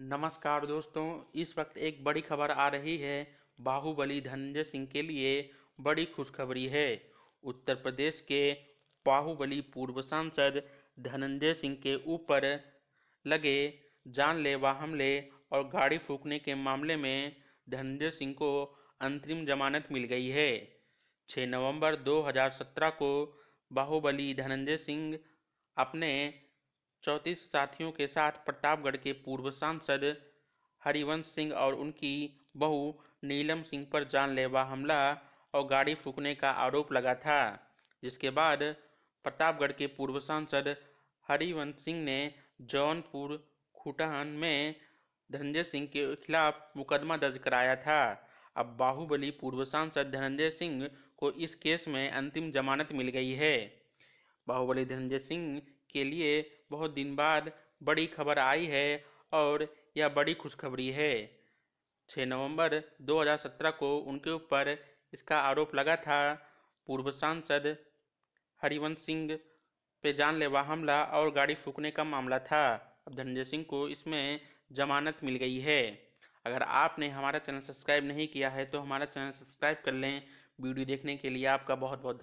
नमस्कार दोस्तों इस वक्त एक बड़ी खबर आ रही है बाहुबली धनंजय सिंह के लिए बड़ी खुशखबरी है उत्तर प्रदेश के बाहुबली पूर्व सांसद धनंजय सिंह के ऊपर लगे जानलेवा हमले और गाड़ी फूकने के मामले में धनंजय सिंह को अंतरिम जमानत मिल गई है 6 नवंबर 2017 को बाहुबली धनंजय सिंह अपने चौंतीस साथियों के साथ प्रतापगढ़ के पूर्व सांसद हरिवंश सिंह और उनकी बहू नीलम सिंह पर जानलेवा हमला और गाड़ी फूकने का आरोप लगा था जिसके बाद प्रतापगढ़ के पूर्व सांसद हरिवंश सिंह ने जौनपुर खुटहन में धनंजय सिंह के खिलाफ मुकदमा दर्ज कराया था अब बाहुबली पूर्व सांसद धनंजय सिंह को इस केस में अंतिम जमानत मिल गई है बाहुबली धनंजय सिंह के लिए बहुत दिन बाद बड़ी खबर आई है और यह बड़ी खुशखबरी है 6 नवंबर 2017 को उनके ऊपर इसका आरोप लगा था पूर्व सांसद हरिवंश सिंह पे जानलेवा हमला और गाड़ी फूकने का मामला था अब धनंजय सिंह को इसमें जमानत मिल गई है अगर आपने हमारा चैनल सब्सक्राइब नहीं किया है तो हमारा चैनल सब्सक्राइब कर लें वीडियो देखने के लिए आपका बहुत बहुत